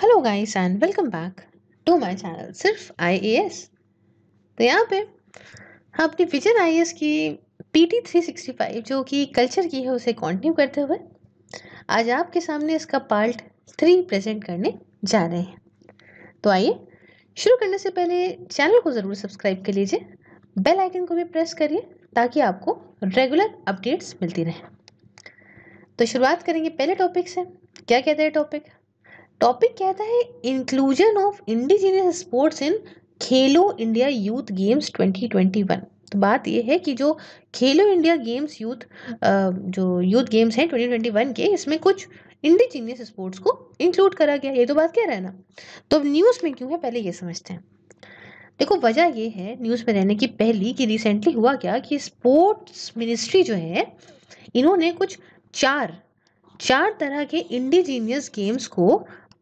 Hello guys and welcome back to my channel सिर्फ IAS तो यहाँ पे अपनी विजन आईएएस की पीटी 365 जो कि कल्चर की है उसे कंटिन्यू करते हुए आज आपके सामने इसका पार्ट थ्री प्रेजेंट करने जा रहे हैं तो आइए शुरू करने से पहले चैनल को ज़रूर सब्सक्राइब कर लीजिए बेल आइकन को भी प्रेस करिए ताकि आपको रेगुलर अपडेट्स मिलती रहें तो शुरुआत करेंगे पहले टॉपिक से क्या कहते हैं टॉपिक टॉपिक कहता है inclusion of indigenous sports in Khelo India youth games 2021 तो बात यह है कि जो खेलो इंडिया गेम्स यूथ जो यूथ गेम्स हैं 2021 के इसमें कुछ इंडिजीनियस स्पोर्ट्स को इंक्लूड करा गया ये तो बात कह रहा है ना तो अब न्यूज़ में क्यों है पहले ये समझते हैं देखो वजह ये है न्यूज़ में रहने की पहली कि रिसेंटली हुआ क्या कि स्पोर्ट्स मिनिस्ट्री जो है इन्होंने कुछ चार चार तरह के इंडिजीनियस गेम्स को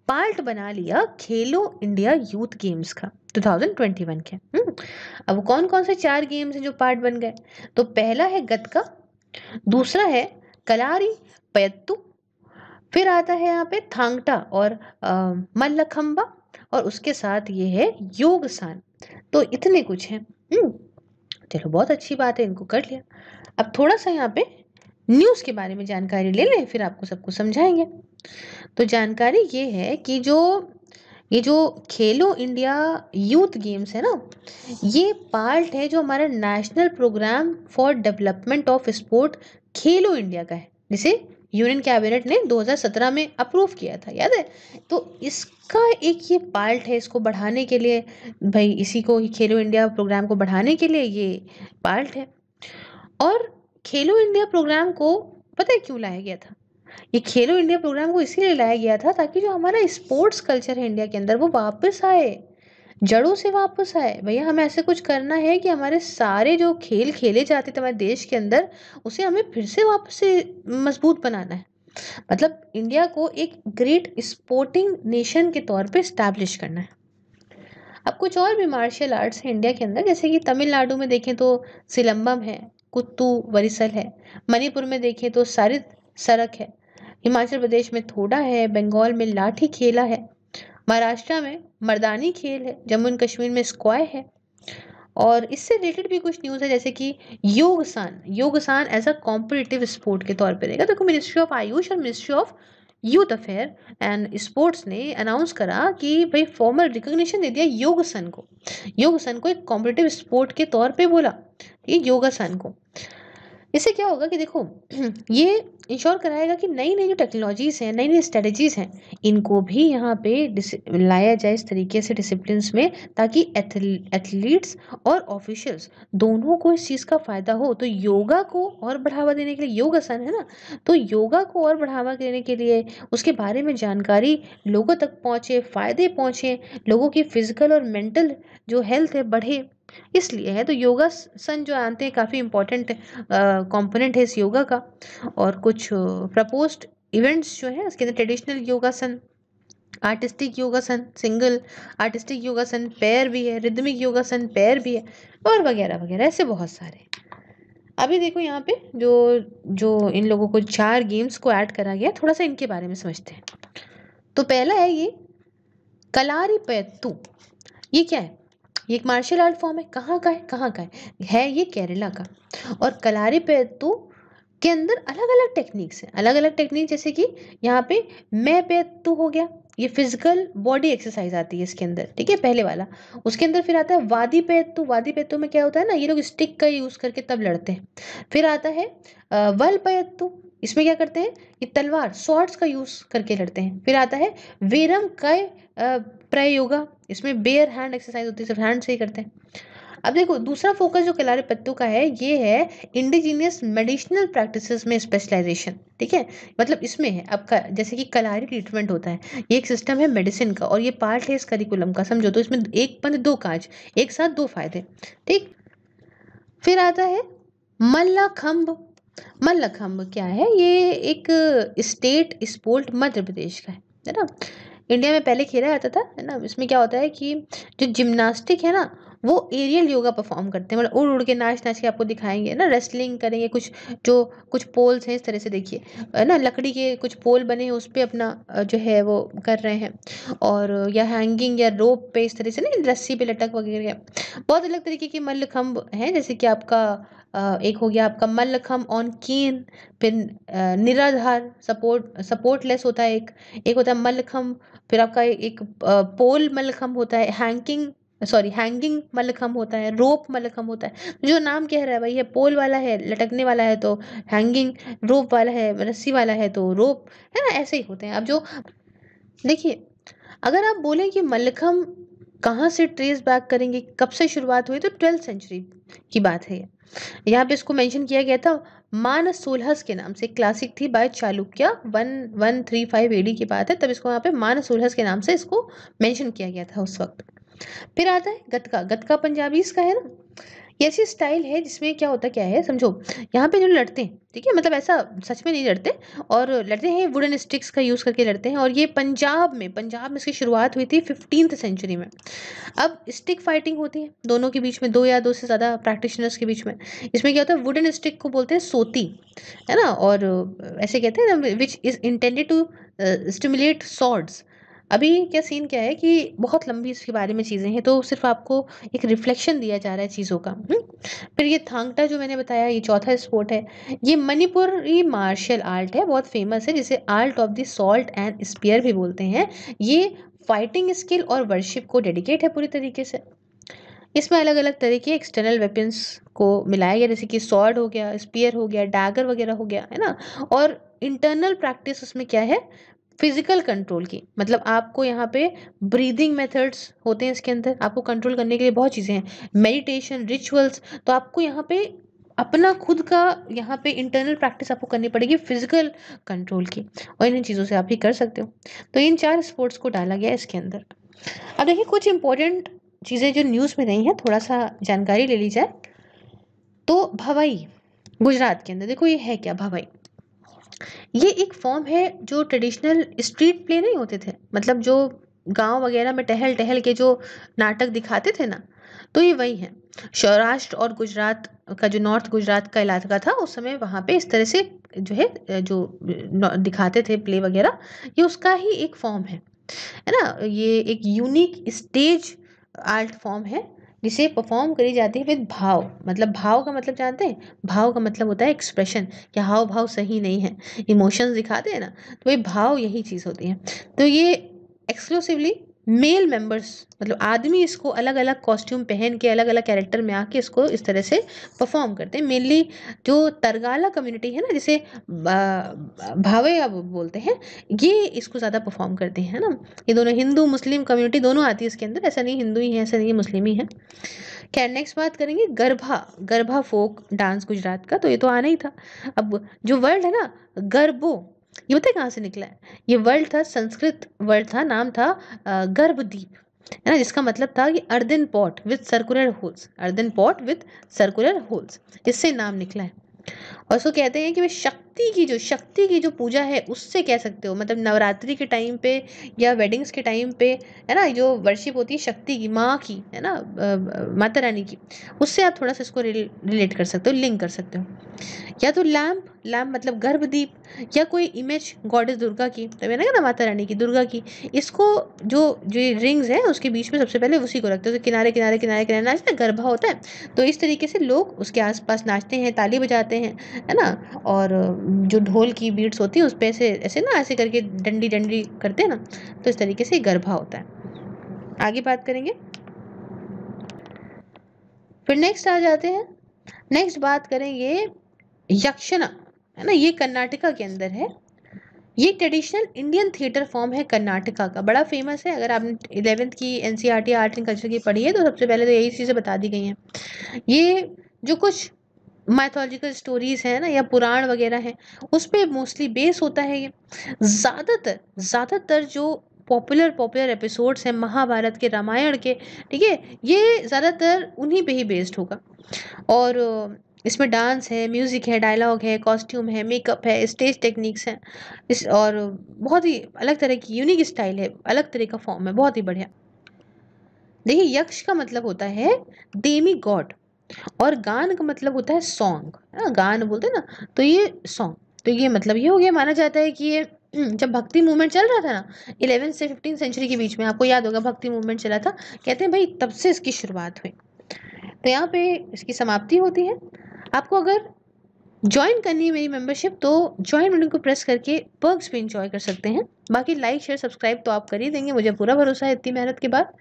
पार्ट बना लिया खेलो इंडिया यूथ गेम्स का 2021 के हम्म, अब कौन कौन से चार गेम्स हैं जो पार्ट बन गए तो पहला है गतका दूसरा है कलारी पयत्तू फिर आता है यहाँ पे थांगटा और मल्लखम्बा और उसके साथ ये है योगसान तो इतने कुछ हैं हम्म, चलो बहुत अच्छी बात है इनको कर लिया अब थोड़ा सा यहाँ पे न्यूज़ के बारे में जानकारी ले लें फिर आपको सबको समझाएंगे तो जानकारी ये है कि जो ये जो खेलो इंडिया यूथ गेम्स है ना ये पार्ट है जो हमारा national programme for development of sport Khelo India का है जिसे यूनियन कैबिनेट ने 2017 में अप्रूव किया था याद है तो इसका एक ये पार्ट है इसको बढ़ाने के लिए भाई इसी को खेलो इंडिया प्रोग्राम को बढ़ाने के लिए ये पार्ट है और खेलो इंडिया प्रोग्राम को पता है क्यों लाया गया था ये खेलो इंडिया प्रोग्राम को इसीलिए लाया गया था ताकि जो हमारा स्पोर्ट्स कल्चर है इंडिया के अंदर वो वापस आए जड़ों से वापस आए भैया हमें ऐसे कुछ करना है कि हमारे सारे जो खेल खेले जाते थे हमारे देश के अंदर उसे हमें फिर से वापस से मजबूत बनाना है मतलब इंडिया को एक ग्रेट स्पोर्टिंग नेशन के तौर पे इस्टेब्लिश करना है अब कुछ और भी मार्शल आर्ट्स हैं इंडिया के अंदर जैसे कि तमिलनाडु में देखें तो सिलम्बम है कुत्तू वरिसल है मणिपुर में देखें तो सारित सरक है हिमाचल प्रदेश में थोड़ा है बंगाल में लाठी खेला है महाराष्ट्र में मर्दानी खेल है जम्मू एंड कश्मीर में स्क्वाय है और इससे रिलेटेड भी कुछ न्यूज़ है जैसे कि yogasana yogasana as a competitive sport के तौर पर रहेगा देखो मिनिस्ट्री ऑफ आयुष और ministry of youth affair and sports ने अनाउंस करा कि भाई फॉर्मल रिकोगशन दे दिया योगसन को योगसन को एक कॉम्पिटिटिव स्पोर्ट के तौर पे बोला ये योगासन को इससे क्या होगा कि देखो ये इंश्योर कराएगा कि नई नई जो टेक्नोलॉजीज़ हैं नई नई स्ट्रेटजीज़ हैं इनको भी यहाँ पे लाया जाए इस तरीके से डिसिप्लिन में ताकि एथलीट्स और ऑफिशियल्स दोनों को इस चीज़ का फ़ायदा हो तो योगा को और बढ़ावा देने के लिए योग आसन है ना तो योगा को और बढ़ावा देने के लिए उसके बारे में जानकारी लोगों तक पहुँचे फ़ायदे पहुँचें लोगों की फ़िज़िकल और मेंटल जो हेल्थ है बढ़े इसलिए है तो योगा सन जो आते हैं काफ़ी इम्पोर्टेंट कंपोनेंट है इस योगा का और कुछ प्रपोस्ट इवेंट्स जो है उसके अंदर ट्रेडिशनल योगासन आर्टिस्टिक योगासन सिंगल आर्टिस्टिक योगासन पैर भी है रिदमिक योगासन पैर भी है और वगैरह वगैरह ऐसे बहुत सारे अभी देखो यहाँ पे जो जो इन लोगों को चार गेम्स को ऐड करा गया थोड़ा सा इनके बारे में समझते हैं तो पहला है ये कलारी पैतू ये क्या है ये एक मार्शल आर्ट फॉर्म है कहाँ का है कहाँ का है है ये केरला का और कलारी पे तो के अंदर अलग अलग टेक्निक्स हैं अलग अलग टेक्निक जैसे कि यहाँ पे मैं पे तो हो गया ये फिजिकल बॉडी एक्सरसाइज आती है इसके अंदर ठीक है पहले वाला उसके अंदर फिर आता है वादी पैतु तो। वादी पैतु तो में क्या होता है ना ये लोग स्टिक का यूज़ करके तब लड़ते हैं फिर आता है वल पैतु इसमें क्या करते हैं ये तलवार शॉर्ट्स का यूज़ करके लड़ते हैं फिर आता है वेरम काय प्रयोगा इसमें बेयर हैंड एक्सरसाइज होती है सिर्फ हैंड से ही करते हैं अब देखो दूसरा फोकस जो किलारे पत्तों का है ये है इंडिजीनियस मेडिसिनल प्रैक्टिसेस में स्पेशलाइजेशन ठीक है मतलब इसमें है अब जैसे कि कलारी ट्रीटमेंट होता है ये एक सिस्टम है मेडिसिन का और ये पार्ट है इस करिकुलम का समझो तो इसमें एक बंद दो काज एक साथ दो फायदे ठीक फिर आता है मल्ला खम्ब मल्लखम्ब क्या है ये एक स्टेट स्पोर्ट मध्य प्रदेश का है है ना इंडिया में पहले खेला जाता था है ना इसमें क्या होता है कि जो जिम्नास्टिक है ना वो एरियल योगा परफॉर्म करते हैं मतलब उड़ उड़ के नाच नाच के आपको दिखाएंगे ना रेस्लिंग करेंगे कुछ जो कुछ पोल्स हैं इस तरह से देखिए है ना लकड़ी के कुछ पोल बने हैं उस पर अपना जो है वो कर रहे हैं और या हैंगिंग या रोप पे इस तरह से ना रस्सी पे लटक वगैरह बहुत अलग तरीके के मल्लखम्भ हैं जैसे कि आपका एक हो गया आपका मल्लखम्भ ऑन कीन फिर निराधार सपोर्ट सपोर्टलेस होता है एक एक होता है मल्लखम्भ फिर आपका एक पोल मल्लखम्भ होता है हैंकिंग सॉरी हैंगिंग मलखम होता है रोप मलखम मतलब होता है जो नाम कह रहा है भाई ये पोल वाला है लटकने वाला है तो हैंगिंग रोप वाला है रस्सी वाला है तो रोप है ना ऐसे ही होते हैं अब जो देखिए अगर आप बोलें कि मलखम कहाँ से ट्रेस बैक करेंगे कब से शुरुआत हुई तो ट्वेल्थ सेंचुरी की बात है यहाँ पे इसको मेंशन किया गया था मान सोलहस के नाम से क्लासिक थी by Chalukya one one three five AD की बात है तब इसको यहाँ पे मान सोलहस के नाम से इसको मेंशन किया गया था उस वक्त फिर आता है गतका गतका पंजाबी इसका है ना ये ऐसी स्टाइल है जिसमें क्या होता क्या है समझो यहाँ पे जो लड़ते हैं ठीक है मतलब ऐसा सच में नहीं लड़ते और लड़ते हैं वुडन स्टिक्स का यूज़ करके लड़ते हैं और ये पंजाब में पंजाब में इसकी शुरुआत हुई थी फिफ्टीन सेंचुरी में अब स्टिक फाइटिंग होती है दोनों के बीच में दो या दो से ज़्यादा प्रैक्टिशनर्स के बीच में इसमें क्या होता है वुडन स्टिक को बोलते हैं सोती है ना और ऐसे कहते हैं ना which is intended to stimulate swords अभी क्या सीन क्या है कि बहुत लंबी इसके बारे में चीज़ें हैं तो सिर्फ आपको एक रिफ्लेक्शन दिया जा रहा है चीज़ों का हम्म? फिर ये थांगटा जो मैंने बताया ये चौथा स्पोर्ट है ये मणिपुरी मार्शल आर्ट है बहुत फेमस है जिसे art of the sword and spear भी बोलते हैं ये फाइटिंग स्किल और वर्शिप को डेडिकेट है पूरी तरीके से इसमें अलग अलग तरह के एक्सटर्नल वेपन्स को मिलाया गया जैसे कि सॉर्ड हो गया स्पियर हो गया डागर वगैरह हो गया है ना और इंटरनल प्रैक्टिस उसमें क्या है फिजिकल कंट्रोल की मतलब आपको यहाँ पे ब्रीदिंग मेथड्स होते हैं इसके अंदर आपको कंट्रोल करने के लिए बहुत चीज़ें हैं मेडिटेशन रिचुअल्स तो आपको यहाँ पे अपना खुद का यहाँ पे इंटरनल प्रैक्टिस आपको करनी पड़ेगी फिजिकल कंट्रोल की और इन चीज़ों से आप ही कर सकते हो तो इन चार स्पोर्ट्स को डाला गया इसके अंदर अब देखिए कुछ इंपॉर्टेंट चीज़ें जो न्यूज़ में नहीं है थोड़ा सा जानकारी ले ली जाए तो भवाई गुजरात के अंदर देखो ये है क्या भवाई ये एक फॉर्म है जो ट्रेडिशनल स्ट्रीट प्ले नहीं होते थे मतलब जो गांव वगैरह में टहल टहल के जो नाटक दिखाते थे ना तो ये वही है सौराष्ट्र और गुजरात का जो नॉर्थ गुजरात का इलाका था उस समय वहाँ पे इस तरह से जो है जो दिखाते थे प्ले वगैरह ये उसका ही एक फॉर्म है है ना ये एक यूनिक स्टेज आर्ट फॉर्म है जिसे परफॉर्म करी जाती है विद भाव मतलब भाव का मतलब जानते हैं भाव का मतलब होता है एक्सप्रेशन कि हाव भाव सही नहीं है इमोशंस दिखाते हैं ना तो ये भाव यही चीज़ होती है तो ये एक्सक्लूसिवली मेल मेंबर्स मतलब आदमी इसको अलग अलग कॉस्ट्यूम पहन के अलग अलग कैरेक्टर में आके इसको इस तरह से परफॉर्म करते हैं मेनली जो तरगाला कम्युनिटी है ना जिसे भावे अब बोलते हैं ये इसको ज़्यादा परफॉर्म करते हैं ना ये दोनों हिंदू मुस्लिम कम्युनिटी दोनों आती है इसके अंदर ऐसा नहीं हिंदू ही है ऐसा नहीं मुस्लिम ही है खैर नेक्स्ट बात करेंगे गरभा गरभा फोक डांस गुजरात का तो ये तो आना ही था अब जो वर्ल्ड है ना गरबो युवती कहाँ से निकला है ये वर्ड था संस्कृत वर्ड था नाम था गर्भद्वीप है ना जिसका मतलब था कि earthen pot with circular holes earthen pot with circular holes इससे नाम निकला है और उसको कहते हैं कि वे शक्ति की जो शक्ति की जो पूजा है उससे कह सकते हो मतलब नवरात्रि के टाइम पे या वेडिंग्स के टाइम पे है ना जो वर्शिप होती है शक्ति की माँ की है ना माता रानी की उससे आप थोड़ा सा इसको रिलेट कर सकते हो लिंक कर सकते हो या तो लैम्प लैम्प मतलब गर्भदीप या कोई इमेज गॉडेस दुर्गा की तो मैंने कहा ना माता रानी की दुर्गा की इसको जो जो रिंग्स हैं उसके बीच में सबसे पहले उसी को रखते हो तो किनारे किनारे किनारे किनारे नाचते हैं गरबा होता है तो इस तरीके से लोग उसके आसपास नाचते हैं ताली बजाते हैं है ना और जो ढोल की बीट्स होती है उस पर ऐसे ऐसे ना ऐसे करके डंडी डंडी करते हैं ना तो इस तरीके से गरबा होता है आगे बात करेंगे फिर नेक्स्ट आ जाते हैं नेक्स्ट बात करेंगे यक्षना है ना ये कर्नाटका के अंदर है ये ट्रेडिशनल इंडियन थिएटर फॉर्म है कर्नाटका का बड़ा फेमस है अगर आपने इलेवेंथ की एनसीईआरटी आर्ट एंड कल्चर की पढ़ी है तो सबसे पहले तो यही चीज़ें बता दी गई हैं ये जो कुछ माइथोलॉजिकल स्टोरीज हैं ना या पुराण वगैरह हैं उस पर मोस्टली बेस होता है ये ज़्यादातर ज़्यादातर जो पॉपुलर पॉपुलर एपिसोड्स हैं महाभारत के रामायण के ठीक है ये ज़्यादातर उन्हीं पे ही बेस्ड होगा और इसमें डांस है म्यूज़िक है डायलॉग है कॉस्ट्यूम है मेकअप है स्टेज टेक्निक्स हैं इस और बहुत ही अलग तरह की यूनिक स्टाइल है अलग तरह का फॉर्म है बहुत ही बढ़िया देखिए यक्ष का मतलब होता है देमी गॉड और गान का मतलब होता है सॉन्ग है ना गान बोलते हैं ना तो ये सॉन्ग तो ये मतलब ये हो गया माना जाता है कि ये जब भक्ति मूवमेंट चल रहा था ना इलेवेंथ से फिफ्टीन सेंचुरी के बीच में आपको याद होगा भक्ति मूवमेंट चला था कहते हैं भाई तब से इसकी शुरुआत हुई तो यहाँ पे इसकी समाप्ति होती है आपको अगर ज्वाइन करनी है मेरी मेंबरशिप तो ज्वाइन बटन को प्रेस करके पर्क्स भी इंजॉय कर सकते हैं बाकी लाइक शेयर सब्सक्राइब तो आप कर ही देंगे मुझे पूरा भरोसा है इतनी मेहनत के बाद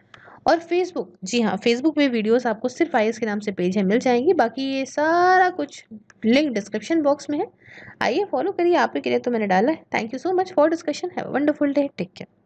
और फेसबुक जी हाँ फेसबुक पे वीडियोस आपको सिर्फ आई के नाम से पेज है मिल जाएंगी बाकी ये सारा कुछ लिंक डिस्क्रिप्शन बॉक्स में है आइए फॉलो करिए आपके लिए तो मैंने डाला है thank you so much for discussion है वंडरफुल डे टेक केयर